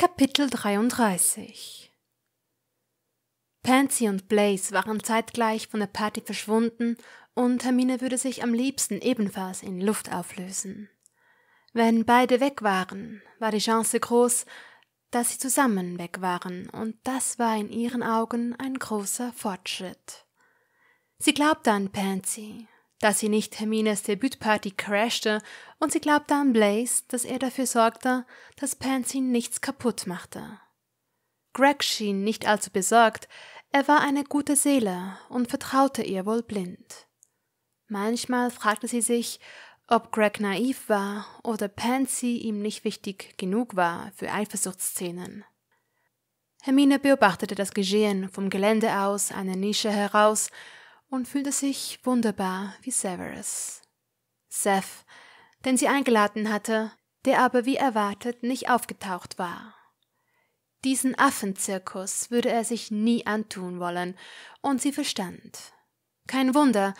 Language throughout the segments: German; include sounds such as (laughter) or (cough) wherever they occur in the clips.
Kapitel 33 Pansy und Blaze waren zeitgleich von der Party verschwunden und Hermine würde sich am liebsten ebenfalls in Luft auflösen. Wenn beide weg waren, war die Chance groß, dass sie zusammen weg waren, und das war in ihren Augen ein großer Fortschritt. Sie glaubte an Pansy, dass sie nicht Hermines Debütparty crashte und sie glaubte an Blaze, dass er dafür sorgte, dass Pansy nichts kaputt machte. Greg schien nicht allzu besorgt, er war eine gute Seele und vertraute ihr wohl blind. Manchmal fragte sie sich, ob Greg naiv war oder Pansy ihm nicht wichtig genug war für Eifersuchtsszenen. Hermine beobachtete das Geschehen vom Gelände aus einer Nische heraus und fühlte sich wunderbar wie Severus. Seth, den sie eingeladen hatte, der aber wie erwartet nicht aufgetaucht war. Diesen Affenzirkus würde er sich nie antun wollen, und sie verstand. Kein Wunder,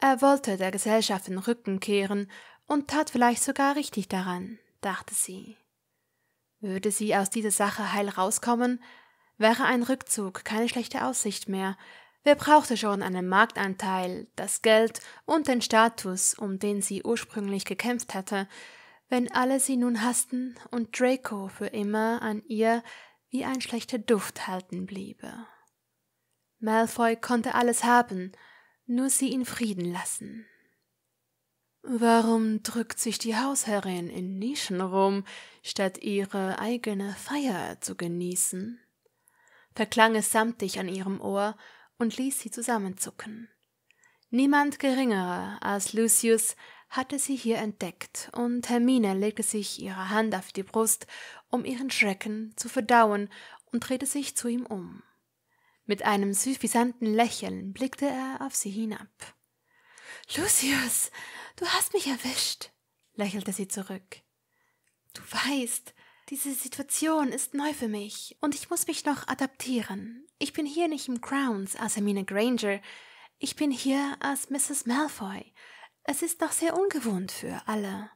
er wollte der Gesellschaft den Rücken kehren und tat vielleicht sogar richtig daran, dachte sie. Würde sie aus dieser Sache heil rauskommen, wäre ein Rückzug keine schlechte Aussicht mehr, Wer brauchte schon einen Marktanteil, das Geld und den Status, um den sie ursprünglich gekämpft hatte, wenn alle sie nun hassten und Draco für immer an ihr wie ein schlechter Duft halten bliebe. Malfoy konnte alles haben, nur sie in Frieden lassen. Warum drückt sich die Hausherrin in Nischen rum, statt ihre eigene Feier zu genießen? verklang es samtig an ihrem Ohr, und ließ sie zusammenzucken. Niemand geringerer als Lucius hatte sie hier entdeckt, und Hermine legte sich ihre Hand auf die Brust, um ihren Schrecken zu verdauen, und drehte sich zu ihm um. Mit einem süffisanten Lächeln blickte er auf sie hinab. Lucius, du hast mich erwischt, lächelte sie zurück. Du weißt, diese Situation ist neu für mich und ich muss mich noch adaptieren. Ich bin hier nicht im Crowns als Hermine Granger. Ich bin hier als Mrs. Malfoy. Es ist noch sehr ungewohnt für alle.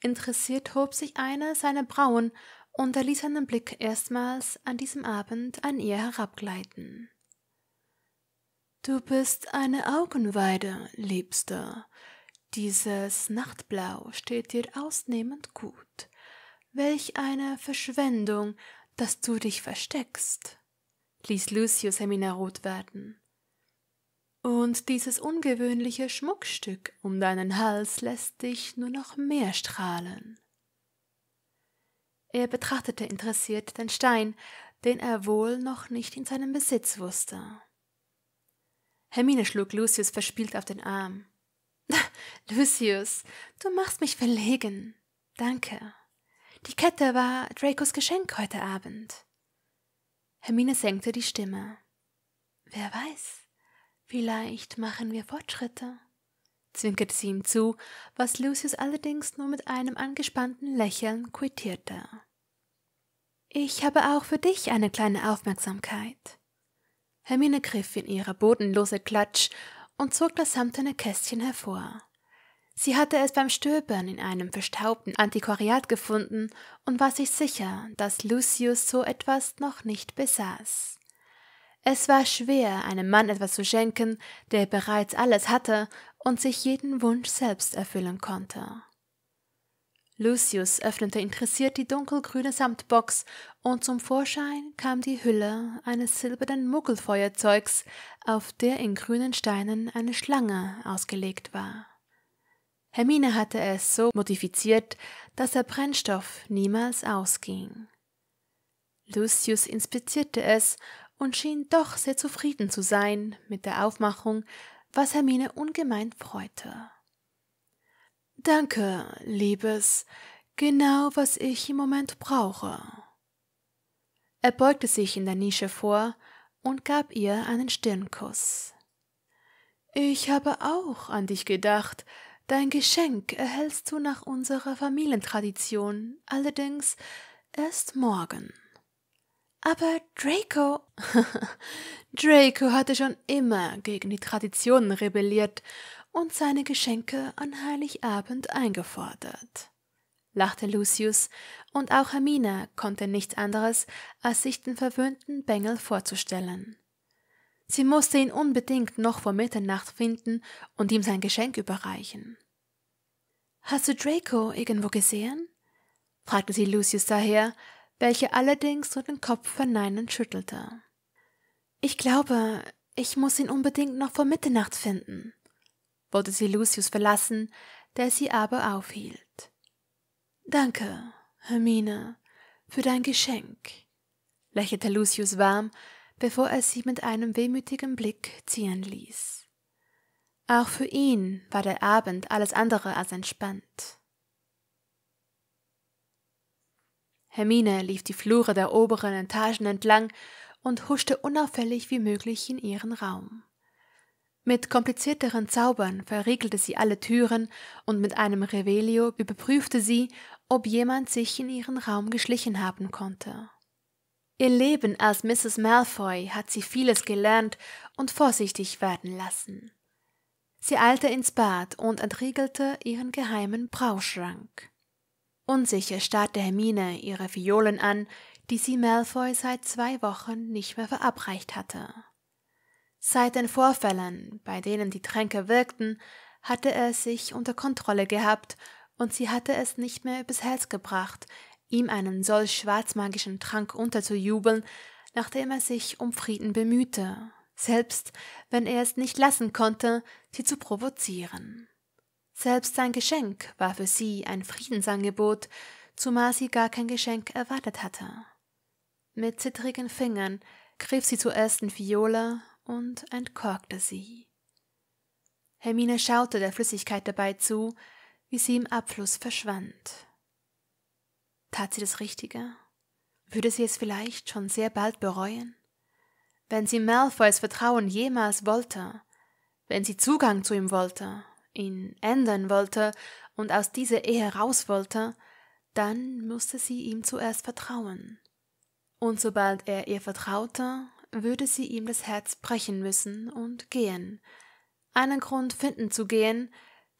Interessiert hob sich einer seiner Brauen und er ließ seinen Blick erstmals an diesem Abend an ihr herabgleiten. Du bist eine Augenweide, Liebster. Dieses Nachtblau steht dir ausnehmend gut welch eine verschwendung dass du dich versteckst ließ lucius hemina rot werden und dieses ungewöhnliche schmuckstück um deinen hals lässt dich nur noch mehr strahlen er betrachtete interessiert den stein den er wohl noch nicht in seinem besitz wußte hermine schlug lucius verspielt auf den arm (laughs) lucius du machst mich verlegen danke die Kette war Dracos Geschenk heute Abend. Hermine senkte die Stimme. Wer weiß, vielleicht machen wir Fortschritte, zwinkerte sie ihm zu, was Lucius allerdings nur mit einem angespannten Lächeln quittierte. Ich habe auch für dich eine kleine Aufmerksamkeit. Hermine griff in ihre bodenlose Klatsch und zog das samtene Kästchen hervor. Sie hatte es beim Stöbern in einem verstaubten Antiquariat gefunden und war sich sicher, dass Lucius so etwas noch nicht besaß. Es war schwer, einem Mann etwas zu schenken, der bereits alles hatte und sich jeden Wunsch selbst erfüllen konnte. Lucius öffnete interessiert die dunkelgrüne Samtbox und zum Vorschein kam die Hülle eines silbernen Muggelfeuerzeugs, auf der in grünen Steinen eine Schlange ausgelegt war. Hermine hatte es so modifiziert, dass der Brennstoff niemals ausging. Lucius inspizierte es und schien doch sehr zufrieden zu sein mit der Aufmachung, was Hermine ungemein freute. Danke, Liebes, genau was ich im Moment brauche. Er beugte sich in der Nische vor und gab ihr einen Stirnkuss. Ich habe auch an dich gedacht, Dein Geschenk erhältst du nach unserer Familientradition, allerdings erst morgen. Aber Draco. (laughs) Draco hatte schon immer gegen die Traditionen rebelliert und seine Geschenke an Heiligabend eingefordert. Lachte Lucius, und auch Hermine konnte nichts anderes, als sich den verwöhnten Bengel vorzustellen. Sie musste ihn unbedingt noch vor Mitternacht finden und ihm sein Geschenk überreichen. Hast du Draco irgendwo gesehen? fragte sie Lucius daher, welcher allerdings nur den Kopf verneinend schüttelte. Ich glaube, ich muss ihn unbedingt noch vor Mitternacht finden, wollte sie Lucius verlassen, der sie aber aufhielt. Danke, Hermine, für dein Geschenk, lächelte Lucius warm, bevor er sie mit einem wehmütigen Blick ziehen ließ. Auch für ihn war der Abend alles andere als entspannt. Hermine lief die Flure der oberen Etagen entlang und huschte unauffällig wie möglich in ihren Raum. Mit komplizierteren Zaubern verriegelte sie alle Türen und mit einem Revelio überprüfte sie, ob jemand sich in ihren Raum geschlichen haben konnte. Ihr Leben als Mrs. Malfoy hat sie vieles gelernt und vorsichtig werden lassen. Sie eilte ins Bad und entriegelte ihren geheimen Brauschrank. Unsicher starrte Hermine ihre Violen an, die sie Malfoy seit zwei Wochen nicht mehr verabreicht hatte. Seit den Vorfällen, bei denen die Tränke wirkten, hatte er sich unter Kontrolle gehabt und sie hatte es nicht mehr übers Herz gebracht, ihm einen solch schwarzmagischen Trank unterzujubeln, nachdem er sich um Frieden bemühte, selbst wenn er es nicht lassen konnte, sie zu provozieren. Selbst sein Geschenk war für sie ein Friedensangebot, zumal sie gar kein Geschenk erwartet hatte. Mit zittrigen Fingern griff sie zur ersten Fiole und entkorkte sie. Hermine schaute der Flüssigkeit dabei zu, wie sie im Abfluss verschwand. Tat sie das Richtige? Würde sie es vielleicht schon sehr bald bereuen? Wenn sie Malfoys Vertrauen jemals wollte, wenn sie Zugang zu ihm wollte, ihn ändern wollte und aus dieser Ehe raus wollte, dann musste sie ihm zuerst vertrauen. Und sobald er ihr vertraute, würde sie ihm das Herz brechen müssen und gehen. Einen Grund finden zu gehen,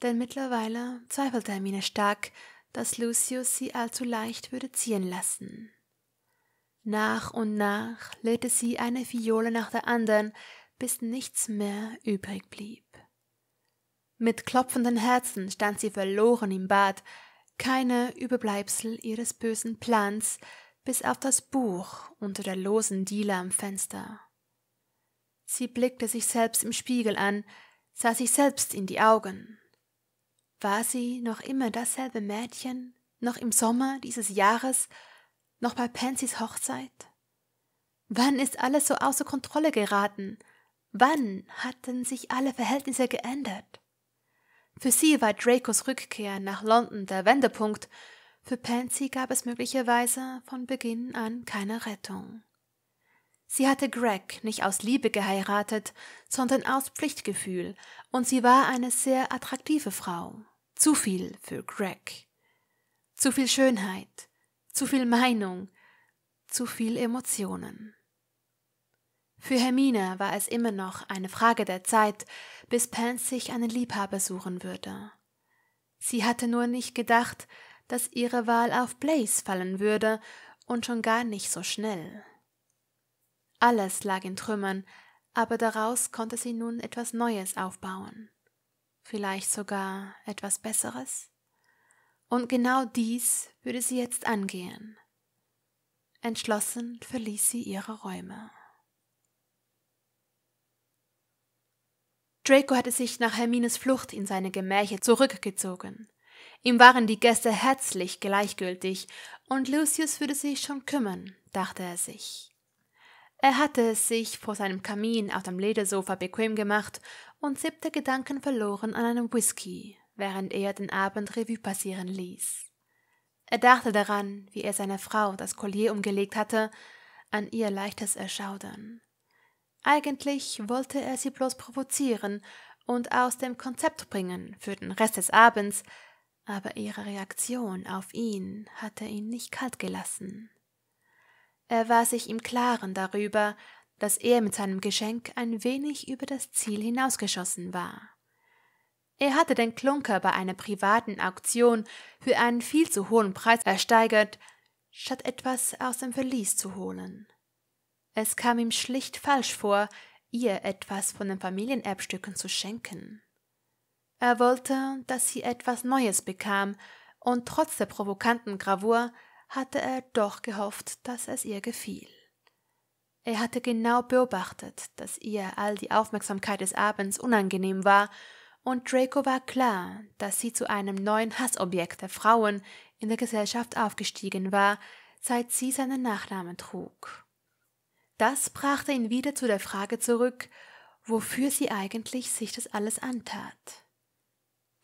denn mittlerweile zweifelte er Hermine stark, dass Lucius sie allzu leicht würde ziehen lassen. Nach und nach leerte sie eine Viole nach der anderen, bis nichts mehr übrig blieb. Mit klopfenden Herzen stand sie verloren im Bad, keine Überbleibsel ihres bösen Plans, bis auf das Buch unter der losen Diele am Fenster. Sie blickte sich selbst im Spiegel an, sah sich selbst in die Augen war sie noch immer dasselbe Mädchen, noch im Sommer dieses Jahres, noch bei Pansys Hochzeit? Wann ist alles so außer Kontrolle geraten? Wann hatten sich alle Verhältnisse geändert? Für sie war Dracos Rückkehr nach London der Wendepunkt, für Pansy gab es möglicherweise von Beginn an keine Rettung. Sie hatte Greg nicht aus Liebe geheiratet, sondern aus Pflichtgefühl, und sie war eine sehr attraktive Frau. Zu viel für Greg. Zu viel Schönheit, zu viel Meinung, zu viel Emotionen. Für Hermine war es immer noch eine Frage der Zeit, bis Pence sich einen Liebhaber suchen würde. Sie hatte nur nicht gedacht, dass ihre Wahl auf Blaze fallen würde und schon gar nicht so schnell. Alles lag in Trümmern, aber daraus konnte sie nun etwas Neues aufbauen vielleicht sogar etwas Besseres? Und genau dies würde sie jetzt angehen. Entschlossen verließ sie ihre Räume. Draco hatte sich nach Hermines Flucht in seine Gemächer zurückgezogen. Ihm waren die Gäste herzlich gleichgültig, und Lucius würde sich schon kümmern, dachte er sich. Er hatte es sich vor seinem Kamin auf dem Ledersofa bequem gemacht und siebte Gedanken verloren an einem Whisky, während er den Abend Revue passieren ließ. Er dachte daran, wie er seiner Frau das Collier umgelegt hatte, an ihr leichtes Erschaudern. Eigentlich wollte er sie bloß provozieren und aus dem Konzept bringen für den Rest des Abends, aber ihre Reaktion auf ihn hatte ihn nicht kalt gelassen. Er war sich im Klaren darüber, dass er mit seinem Geschenk ein wenig über das Ziel hinausgeschossen war. Er hatte den Klunker bei einer privaten Auktion für einen viel zu hohen Preis ersteigert, statt etwas aus dem Verlies zu holen. Es kam ihm schlicht falsch vor, ihr etwas von den Familienerbstücken zu schenken. Er wollte, dass sie etwas Neues bekam, und trotz der provokanten Gravur hatte er doch gehofft, dass es ihr gefiel. Er hatte genau beobachtet, dass ihr all die Aufmerksamkeit des Abends unangenehm war, und Draco war klar, dass sie zu einem neuen Hassobjekt der Frauen in der Gesellschaft aufgestiegen war, seit sie seinen Nachnamen trug. Das brachte ihn wieder zu der Frage zurück, wofür sie eigentlich sich das alles antat.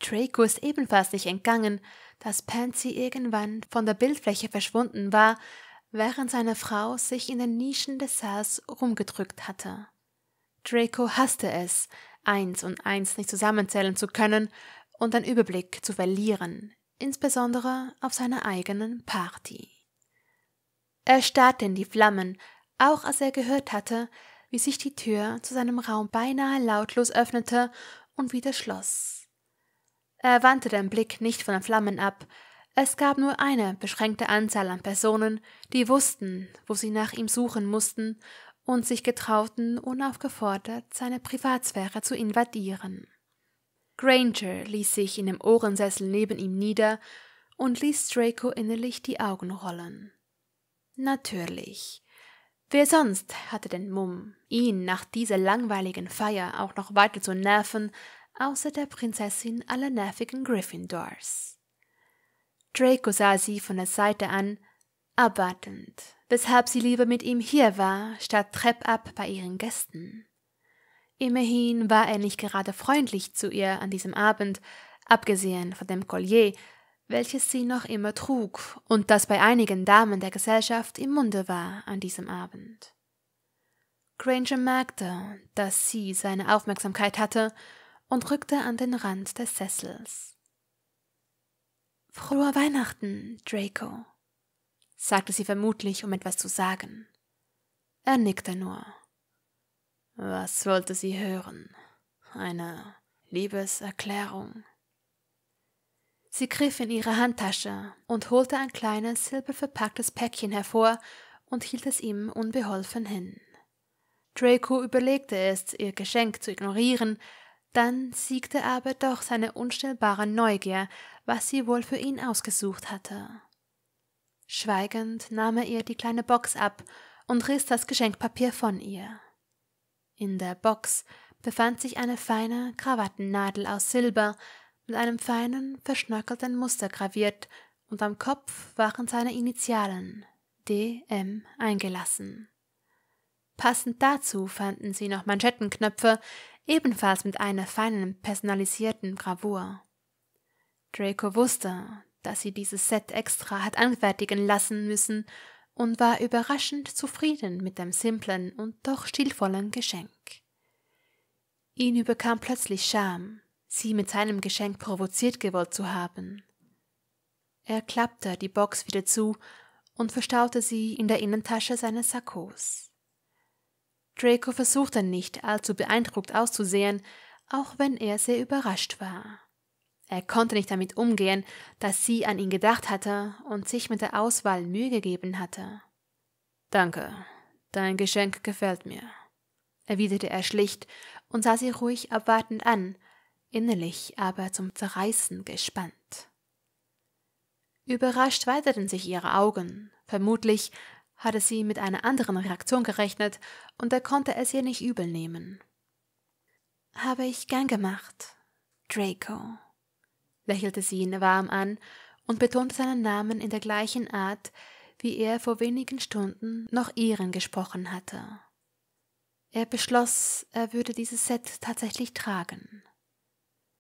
Draco ist ebenfalls nicht entgangen, dass Pansy irgendwann von der Bildfläche verschwunden war, während seine Frau sich in den Nischen des Saals rumgedrückt hatte. Draco hasste es, eins und eins nicht zusammenzählen zu können und den Überblick zu verlieren, insbesondere auf seiner eigenen Party. Er starrte in die Flammen, auch als er gehört hatte, wie sich die Tür zu seinem Raum beinahe lautlos öffnete und wieder schloss. Er wandte den Blick nicht von den Flammen ab. Es gab nur eine beschränkte Anzahl an Personen, die wussten, wo sie nach ihm suchen mussten und sich getrauten, unaufgefordert seine Privatsphäre zu invadieren. Granger ließ sich in dem Ohrensessel neben ihm nieder und ließ Draco innerlich die Augen rollen. Natürlich. Wer sonst hatte den Mumm, ihn nach dieser langweiligen Feier auch noch weiter zu nerven, außer der Prinzessin aller nervigen Gryffindors. Draco sah sie von der Seite an, abwartend, weshalb sie lieber mit ihm hier war, statt treppab bei ihren Gästen. Immerhin war er nicht gerade freundlich zu ihr an diesem Abend, abgesehen von dem Collier, welches sie noch immer trug und das bei einigen Damen der Gesellschaft im Munde war an diesem Abend. Granger merkte, dass sie seine Aufmerksamkeit hatte und rückte an den Rand des Sessels. Frohe Weihnachten, Draco, sagte sie vermutlich, um etwas zu sagen. Er nickte nur. Was wollte sie hören? Eine Liebeserklärung. Sie griff in ihre Handtasche und holte ein kleines silberverpacktes Päckchen hervor und hielt es ihm unbeholfen hin. Draco überlegte es, ihr Geschenk zu ignorieren, dann siegte aber doch seine unstillbare Neugier, was sie wohl für ihn ausgesucht hatte. Schweigend nahm er ihr die kleine Box ab und riss das Geschenkpapier von ihr. In der Box befand sich eine feine Krawattennadel aus Silber, mit einem feinen, verschnörkelten Muster graviert, und am Kopf waren seine Initialen DM eingelassen. Passend dazu fanden sie noch Manschettenknöpfe, ebenfalls mit einer feinen personalisierten Gravur. Draco wusste, dass sie dieses Set extra hat anfertigen lassen müssen und war überraschend zufrieden mit dem simplen und doch stilvollen Geschenk. Ihn überkam plötzlich Scham, sie mit seinem Geschenk provoziert gewollt zu haben. Er klappte die Box wieder zu und verstaute sie in der Innentasche seines Sakkos. Draco versuchte nicht allzu beeindruckt auszusehen, auch wenn er sehr überrascht war. Er konnte nicht damit umgehen, dass sie an ihn gedacht hatte und sich mit der Auswahl Mühe gegeben hatte. Danke, dein Geschenk gefällt mir, erwiderte er schlicht und sah sie ruhig abwartend an, innerlich aber zum Zerreißen gespannt. Überrascht weiteten sich ihre Augen, vermutlich hatte sie mit einer anderen Reaktion gerechnet und er konnte es ihr nicht übel nehmen. Habe ich gern gemacht, Draco, lächelte sie ihn warm an und betonte seinen Namen in der gleichen Art, wie er vor wenigen Stunden noch ihren gesprochen hatte. Er beschloss, er würde dieses Set tatsächlich tragen.